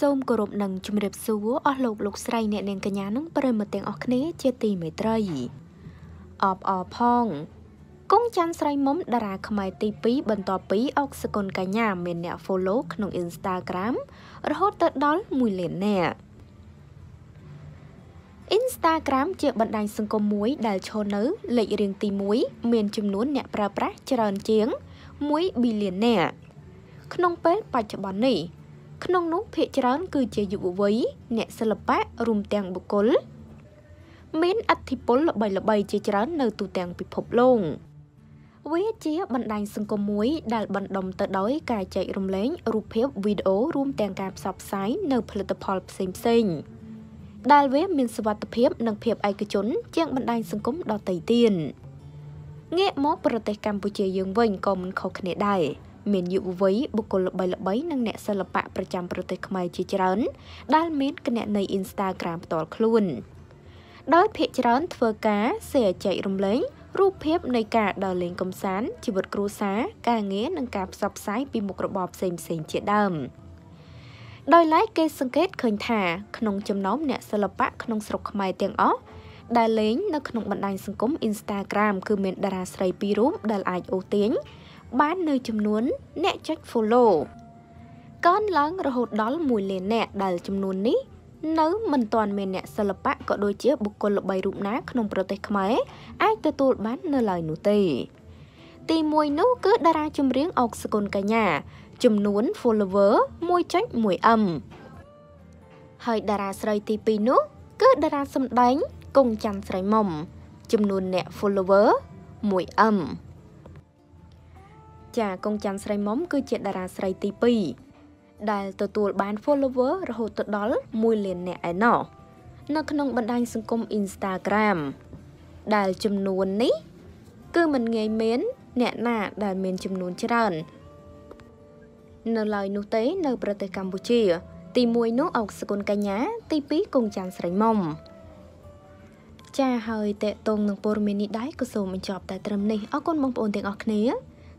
សូមគោរពនិងជម្រាបសួរអស់លោកលោកស្រីអ្នកនាងកញ្ញានិងប្រិមត្តទាំងអស់គ្នាជាទីមេត្រីអបអរផងគង់ច័ន្ទស្រីមុំតារាខ្មែរទី2បន្ទាប់ពីអុកសកុនកញ្ញាមានអ្នក follow ក្នុង Instagram រហូតទៅដល់1លាននាក់ Instagram ជាបណ្ដាញសង្គមមួយដែលឈរនៅលេខរៀងទី1មានចំនួនអ្នកប្រើប្រាស់ច្រើនជាង1 billion នាក់ក្នុងពេលបច្ចុប្បន្ននេះក្នុងនោះភាគច្រើន គឺជាយុវវ័យអ្នកសិល្បៈរួមទាំងបុគ្គលមានអធិពលល្បីល្បីជាច្រើន នៅទូទាំងពិភពលោកវាជាបណ្ដាញសង្គមមួយដែល បណ្ដុំទៅដោយការចែករំលែងរូបភាពវីដេអូរួមទាំងការផ្សព្វផ្សាយនៅផលិតផលផ្សេងផ្សេងដែលវាមានសវត្ថភាព និងភាពឯកជន ជាងបណ្ដាញសង្គមដទៃទៀតងាកមកប្រទេសកម្ពុជាយើងវិញក៏មិនខុសគ្នាដែរមានយុវវ័យបុគ្គលល្បីៗនិងអ្នកសិល្បៈប្រចាំប្រទេសខ្មែរជាច្រើន ដែលមានគណនី Instagram ផ្ទាល់ខ្លួនដោយភ្នាក់ងារច្រើនធ្វើការសេចក្ដីរំលែងរូបភាពនៃការដើរលេងកម្សាន្តជីវិតគ្រួសារការងារនិងការផ្សព្វផ្សាយពីមុខរបរផ្សេងៗជាដើមដោយឡែកគេសង្កេតឃើញថាក្នុងចំណោមអ្នកសិល្បៈក្នុងស្រុកខ្មែរទាំងអស់ដែលលេងនៅក្នុងបណ្ដាញសង្គម Instagram គឺមានតារាស្រីពីររូបដែលអាចអូសទាញបាននៅចំនួនអ្នកចុច follow កើនឡើងរហូតដល់1លានអ្នកដែល ចំនួននេះនៅមិនទាន់មានអ្នកសិល្បៈក៏ដូចជាបុគ្គលល្បីរូបណាក្នុងប្រទេសខ្មែរអាចទទួលបាននៅឡើយនោះទេទី1នោះគឺតារាចម្រៀងអុកសកុនកញ្ញា ចំនួន follower 1.1m ហើយតារាស្រីទី2នោះ គឺតារាសម្ដែងកុងច័ន្ទស្រីមុំចំនួនអ្នក follower 1m ចាកុងច័ន្ទស្រីមុំគឺជាតារាស្រីទី2ដែលទទួលបាន follower រហូតដល់1លាននាក់ឯណោះនៅក្នុងបណ្ដាញសង្គម Instagram ដែលចំនួននេះគឺមិនងាយមានអ្នកណាដែលមានចំនួនច្រើន នៅឡើយនោះទេនៅប្រទេសកម្ពុជា ទី1នោះអុកសគុណកញ្ញា ទី2កុងច័ន្ទស្រីមុំចាហើយតេតងនឹងព័ត៌មាននេះដែរក៏សូមបញ្ចប់តែត្រឹមនេះអរគុណបងប្អូនទាំងអស់គ្នា